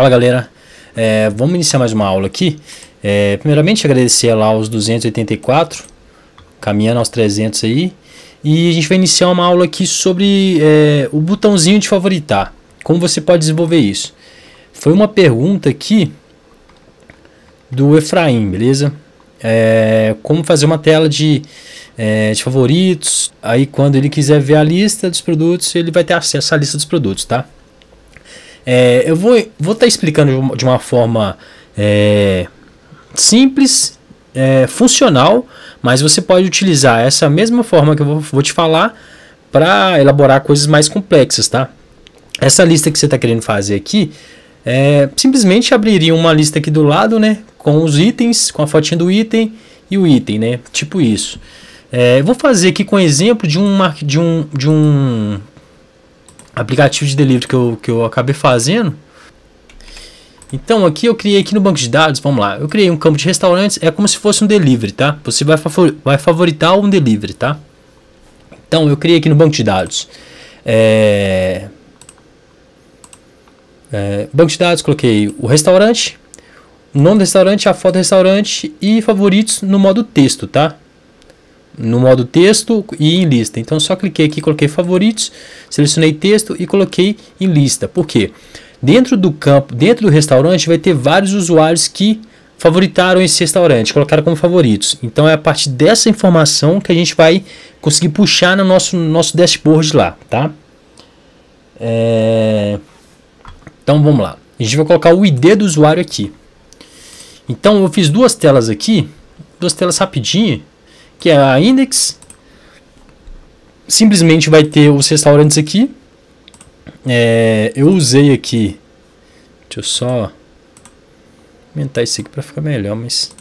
Fala galera, é, vamos iniciar mais uma aula aqui. É, primeiramente agradecer lá os 284, caminhando aos 300 aí. E a gente vai iniciar uma aula aqui sobre é, o botãozinho de favoritar. Como você pode desenvolver isso? Foi uma pergunta aqui do Efraim, beleza? É, como fazer uma tela de, é, de favoritos. Aí, quando ele quiser ver a lista dos produtos, ele vai ter acesso à lista dos produtos, tá? É, eu vou estar vou tá explicando de uma forma é, simples, é, funcional, mas você pode utilizar essa mesma forma que eu vou, vou te falar para elaborar coisas mais complexas, tá? Essa lista que você está querendo fazer aqui, é, simplesmente abriria uma lista aqui do lado, né? Com os itens, com a fotinha do item e o item, né? Tipo isso. É, vou fazer aqui com exemplo de, uma, de, um, de um aplicativo de delivery que eu, que eu acabei fazendo. Então aqui eu criei aqui no banco de dados, vamos lá, eu criei um campo de restaurantes, é como se fosse um delivery, tá? Você vai, favor, vai favoritar um delivery, tá? Então eu criei aqui no banco de dados. É... É, banco de dados, coloquei o restaurante, o nome do restaurante, a foto do restaurante e favoritos no modo texto, tá? no modo texto e em lista. Então só cliquei aqui, coloquei favoritos, selecionei texto e coloquei em lista. Por quê? Dentro do campo, dentro do restaurante vai ter vários usuários que favoritaram esse restaurante, colocaram como favoritos. Então é a partir dessa informação que a gente vai conseguir puxar no nosso nosso dashboard lá, tá? É... Então vamos lá. A gente vai colocar o ID do usuário aqui. Então eu fiz duas telas aqui, duas telas rapidinho que é a Index. Simplesmente vai ter os restaurantes aqui. É, eu usei aqui. Deixa eu só aumentar isso aqui para ficar melhor, mas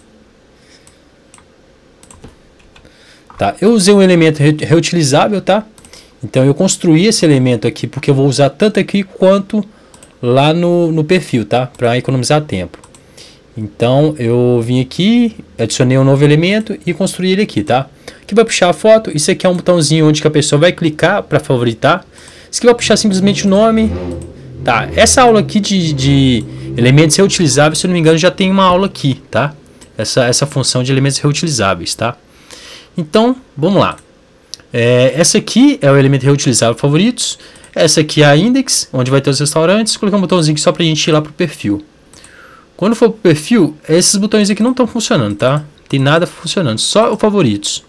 tá? Eu usei um elemento reutilizável, tá? Então eu construí esse elemento aqui porque eu vou usar tanto aqui quanto lá no, no perfil, tá? Para economizar tempo. Então eu vim aqui, adicionei um novo elemento e construí ele aqui, tá? Aqui vai puxar a foto, isso aqui é um botãozinho onde a pessoa vai clicar para favoritar. Isso aqui vai puxar simplesmente o nome, tá? Essa aula aqui de, de elementos reutilizáveis, se eu não me engano, já tem uma aula aqui, tá? Essa, essa função de elementos reutilizáveis, tá? Então, vamos lá. É, essa aqui é o elemento reutilizável favoritos. Essa aqui é a index, onde vai ter os restaurantes. Coloquei um botãozinho só para a gente ir lá para o perfil. Quando for pro perfil, é esses botões aqui não estão funcionando, tá? Tem nada funcionando, só o favoritos.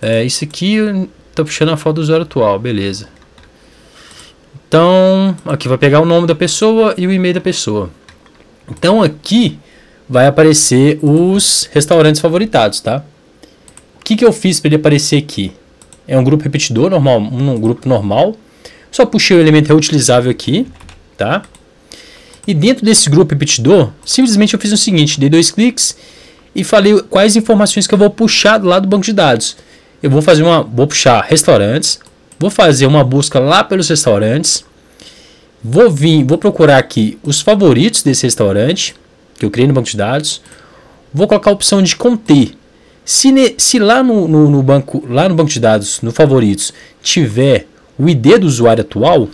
É, isso aqui tá puxando a foto do usuário atual, beleza. Então, aqui vai pegar o nome da pessoa e o e-mail da pessoa. Então aqui vai aparecer os restaurantes favoritados, tá? O que, que eu fiz para ele aparecer aqui? É um grupo repetidor normal, um grupo normal. Só puxei o elemento reutilizável aqui, tá? E dentro desse grupo Epitidor, simplesmente eu fiz o seguinte, dei dois cliques e falei quais informações que eu vou puxar lá do banco de dados. Eu vou fazer uma, vou puxar restaurantes, vou fazer uma busca lá pelos restaurantes, vou vir, vou procurar aqui os favoritos desse restaurante que eu criei no banco de dados, vou colocar a opção de conter. Se, ne, se lá no, no, no banco, lá no banco de dados, no favoritos, tiver o ID do usuário atual,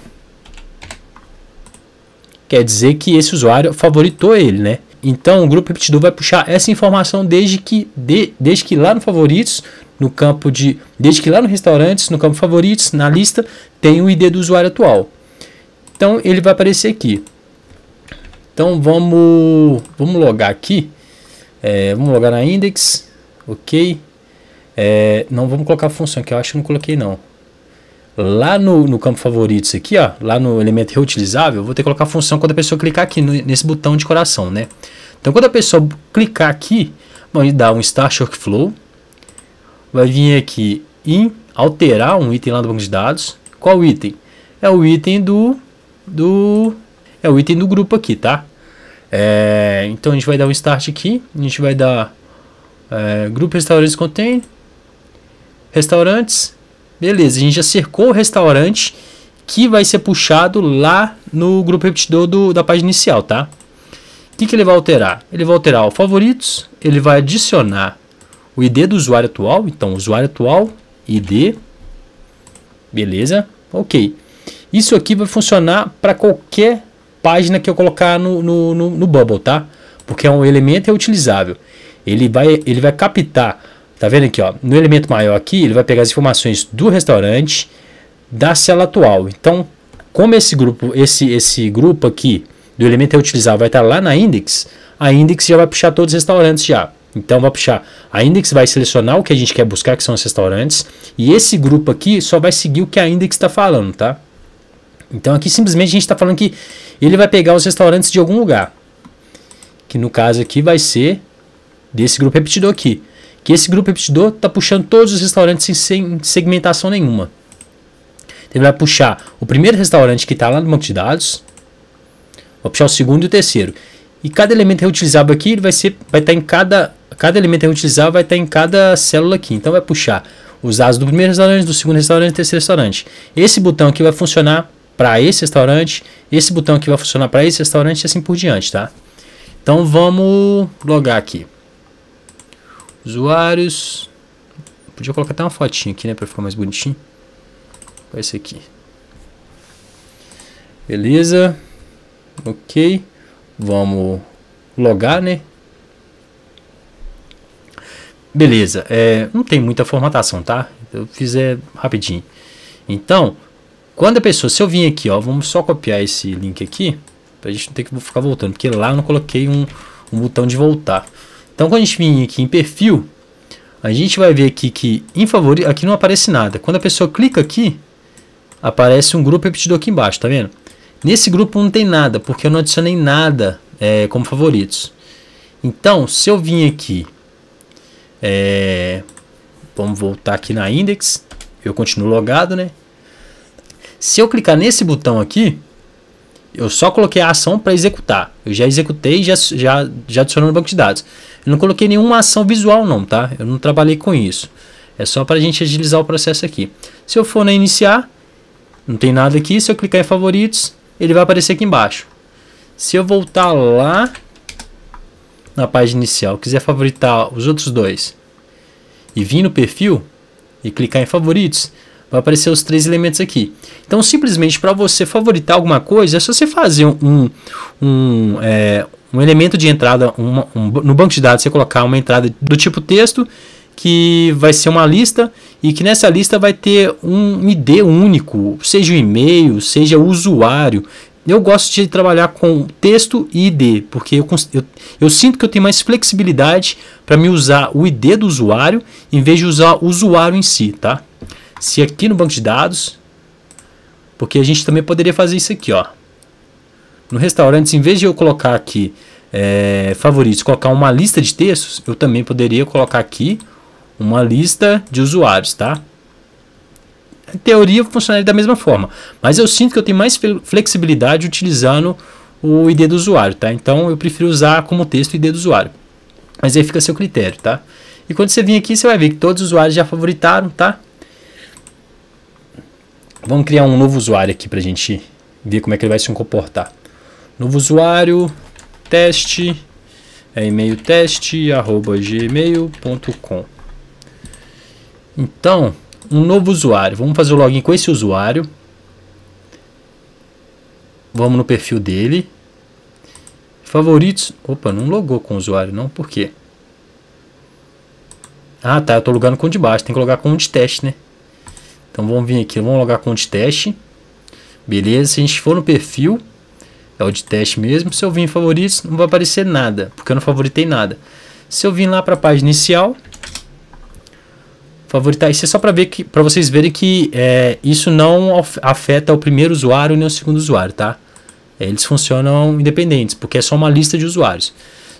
quer dizer que esse usuário favoritou ele, né? Então o grupo repetidor vai puxar essa informação desde que, de, desde que lá no favoritos, no campo de. Desde que lá no restaurantes, no campo favoritos, na lista, tem o ID do usuário atual. Então ele vai aparecer aqui. Então vamos, vamos logar aqui. É, vamos logar na index. Ok. É, não vamos colocar a função que eu acho que não coloquei não. Lá no, no campo favoritos aqui, ó, lá no elemento reutilizável, eu vou ter que colocar a função quando a pessoa clicar aqui no, nesse botão de coração, né? Então quando a pessoa clicar aqui, vai dar um start workflow, vai vir aqui em alterar um item lá do banco de dados. Qual item? É o item do do é o item do grupo aqui, tá? É, então a gente vai dar um start aqui, a gente vai dar é, grupo restaurantes contém restaurantes Beleza, a gente já cercou o restaurante que vai ser puxado lá no grupo repetidor do, da página inicial, tá? O que, que ele vai alterar? Ele vai alterar o favoritos, ele vai adicionar o ID do usuário atual, então usuário atual, ID, beleza, ok. Isso aqui vai funcionar para qualquer página que eu colocar no, no, no, no Bubble, tá? Porque é um elemento é utilizável. Ele vai, ele vai captar Tá vendo aqui, ó? No elemento maior aqui, ele vai pegar as informações do restaurante da cela atual. Então, como esse grupo, esse, esse grupo aqui do elemento é utilizar vai estar lá na index, a index já vai puxar todos os restaurantes já. Então vai puxar, a index vai selecionar o que a gente quer buscar, que são os restaurantes, e esse grupo aqui só vai seguir o que a index está falando, tá? Então aqui simplesmente a gente está falando que ele vai pegar os restaurantes de algum lugar, que no caso aqui vai ser desse grupo repetidor aqui que esse grupo repetidor está puxando todos os restaurantes sem segmentação nenhuma. Então, ele vai puxar o primeiro restaurante que está lá no banco de dados, vai puxar o segundo e o terceiro. E cada elemento reutilizável aqui ele vai ser, vai estar tá em cada, cada elemento reutilizável vai estar tá em cada célula aqui. Então vai puxar os dados do primeiro restaurante, do segundo restaurante, do terceiro restaurante. Esse botão aqui vai funcionar para esse restaurante, esse botão aqui vai funcionar para esse restaurante e assim por diante, tá? Então vamos logar aqui. Usuários. Podia colocar até uma fotinha aqui, né? Pra ficar mais bonitinho. Com esse aqui. Beleza. Ok. Vamos logar, né? Beleza. É, não tem muita formatação, tá? Eu fiz é, rapidinho. Então, quando a pessoa... Se eu vim aqui, ó. Vamos só copiar esse link aqui. Pra gente não ter que ficar voltando. Porque lá eu não coloquei um, um botão de voltar. Então quando a gente vir aqui em perfil, a gente vai ver aqui que em favorito, aqui não aparece nada. Quando a pessoa clica aqui, aparece um grupo repetido aqui embaixo, tá vendo? Nesse grupo não tem nada, porque eu não adicionei nada é, como favoritos. Então, se eu vim aqui, é, vamos voltar aqui na index, eu continuo logado, né? Se eu clicar nesse botão aqui, eu só coloquei a ação para executar. Eu já executei e já, já, já adicionou no banco de dados. Eu não coloquei nenhuma ação visual não, tá? Eu não trabalhei com isso. É só para a gente agilizar o processo aqui. Se eu for na iniciar, não tem nada aqui. Se eu clicar em favoritos, ele vai aparecer aqui embaixo. Se eu voltar lá na página inicial, quiser favoritar os outros dois e vir no perfil e clicar em favoritos, Vai aparecer os três elementos aqui. Então, simplesmente para você favoritar alguma coisa, é só você fazer um, um, é, um elemento de entrada. Uma, um, no banco de dados, você colocar uma entrada do tipo texto, que vai ser uma lista, e que nessa lista vai ter um ID único, seja o e-mail, seja o usuário. Eu gosto de trabalhar com texto e ID, porque eu, eu, eu sinto que eu tenho mais flexibilidade para me usar o ID do usuário em vez de usar o usuário em si, tá? se aqui no banco de dados, porque a gente também poderia fazer isso aqui, ó. No restaurante, em vez de eu colocar aqui é, favoritos, colocar uma lista de textos, eu também poderia colocar aqui uma lista de usuários, tá? Em teoria funcionaria da mesma forma, mas eu sinto que eu tenho mais flexibilidade utilizando o ID do usuário, tá? Então eu prefiro usar como texto o ID do usuário. Mas aí fica a seu critério, tá? E quando você vir aqui, você vai ver que todos os usuários já favoritaram, tá? Vamos criar um novo usuário aqui para a gente ver como é que ele vai se comportar. Novo usuário, teste, é e-mail teste, arroba gmail.com. Então, um novo usuário. Vamos fazer o login com esse usuário. Vamos no perfil dele. Favoritos. Opa, não logou com o usuário não, por quê? Ah tá, eu estou logando com o de baixo, tem que logar com o de teste, né? Então vamos vir aqui, vamos logar com o de teste. Beleza, se a gente for no perfil, é o de teste mesmo. Se eu vir em favoritos, não vai aparecer nada, porque eu não favoritei nada. Se eu vir lá para a página inicial, favoritar, isso é só para ver que para vocês verem que é, isso não afeta o primeiro usuário nem o segundo usuário, tá? É, eles funcionam independentes, porque é só uma lista de usuários.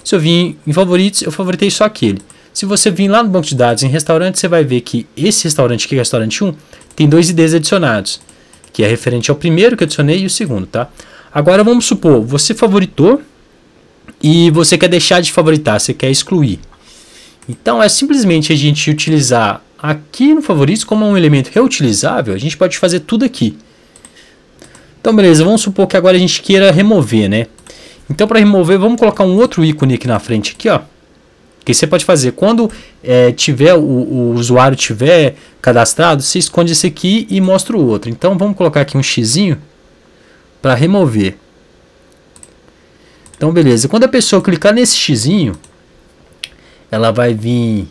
Se eu vir em favoritos, eu favoritei só aquele. Se você vir lá no banco de dados em restaurante, você vai ver que esse restaurante aqui, restaurante 1, tem dois IDs adicionados, que é referente ao primeiro que adicionei e o segundo, tá? Agora vamos supor, você favoritou e você quer deixar de favoritar, você quer excluir. Então é simplesmente a gente utilizar aqui no favoritos como um elemento reutilizável, a gente pode fazer tudo aqui. Então beleza, vamos supor que agora a gente queira remover, né? Então para remover, vamos colocar um outro ícone aqui na frente aqui, ó que você pode fazer? Quando é, tiver o, o, usuário tiver cadastrado, você esconde esse aqui e mostra o outro. Então vamos colocar aqui um xizinho para remover. Então beleza. Quando a pessoa clicar nesse xizinho, ela vai vir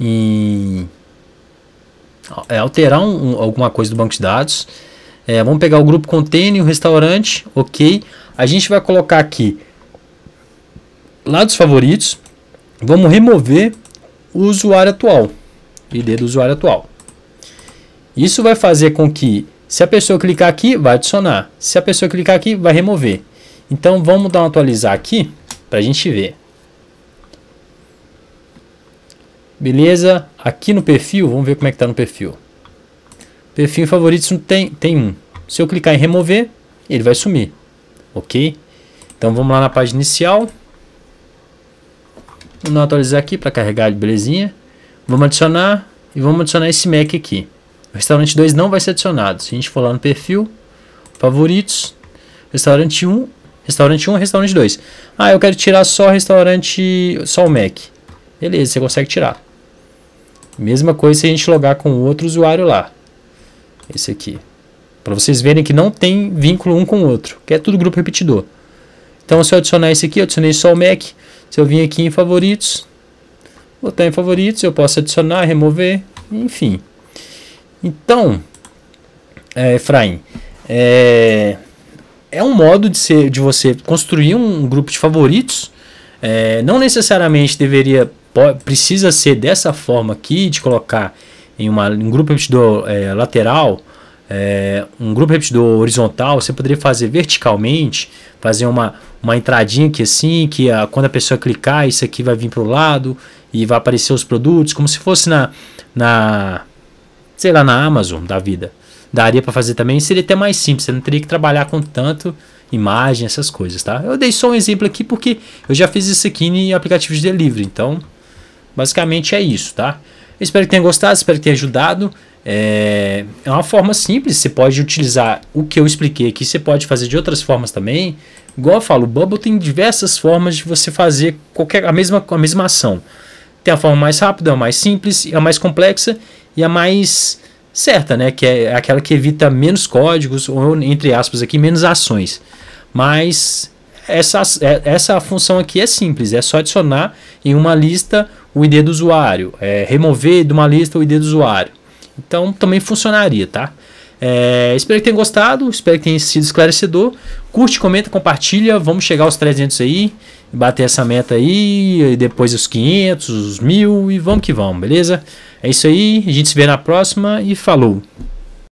em é, alterar um, um, alguma coisa do banco de dados. É, vamos pegar o grupo container, o restaurante, ok. A gente vai colocar aqui lá dos favoritos Vamos remover o usuário atual, ID do usuário atual. Isso vai fazer com que, se a pessoa clicar aqui, vai adicionar. Se a pessoa clicar aqui, vai remover. Então, vamos dar um atualizar aqui para a gente ver. Beleza, aqui no perfil, vamos ver como é que está no perfil. Perfil favoritos não tem, tem um. Se eu clicar em remover, ele vai sumir. Ok? Então vamos lá na página inicial. Vamos atualizar aqui para carregar, belezinha. Vamos adicionar e vamos adicionar esse Mac aqui. O restaurante 2 não vai ser adicionado. Se a gente for lá no perfil, favoritos, restaurante 1, restaurante 1, restaurante 2. Ah, eu quero tirar só restaurante, só o Mac. Beleza, você consegue tirar. Mesma coisa se a gente logar com outro usuário lá. Esse aqui. Para vocês verem que não tem vínculo um com o outro, que é tudo grupo repetidor. Então, se eu adicionar esse aqui, eu adicionei só o Mac. Se eu vim aqui em favoritos, botar em favoritos, eu posso adicionar, remover, enfim. Então, é, Efraim, é, é um modo de, ser, de você construir um grupo de favoritos. É, não necessariamente deveria, precisa ser dessa forma aqui, de colocar em uma, um grupo de é, lateral é, um grupo repetidor horizontal, você poderia fazer verticalmente, fazer uma, uma entradinha aqui assim, que a, quando a pessoa clicar, isso aqui vai vir para o lado e vai aparecer os produtos, como se fosse na, na sei lá, na Amazon da vida. Daria para fazer também, seria até mais simples, você não teria que trabalhar com tanto imagem, essas coisas, tá? Eu dei só um exemplo aqui porque eu já fiz isso aqui em aplicativos de delivery, então basicamente é isso, tá? espero que tenha gostado, espero que tenha ajudado. É, é uma forma simples, você pode utilizar o que eu expliquei aqui, você pode fazer de outras formas também. Igual eu falo, o Bubble tem diversas formas de você fazer qualquer, a, mesma, a mesma ação. Tem a forma mais rápida, a mais simples, a mais complexa e a mais certa, né? Que é aquela que evita menos códigos, ou entre aspas aqui, menos ações. Mas essa, é, essa função aqui é simples, é só adicionar em uma lista o ID do usuário, é, remover de uma lista o ID do usuário. Então também funcionaria, tá? É, espero que tenham gostado, espero que tenha sido esclarecedor. Curte, comenta, compartilha. Vamos chegar aos 300 aí, bater essa meta aí, e depois os 500, os 1000 e vamos que vamos, beleza? É isso aí, a gente se vê na próxima e falou!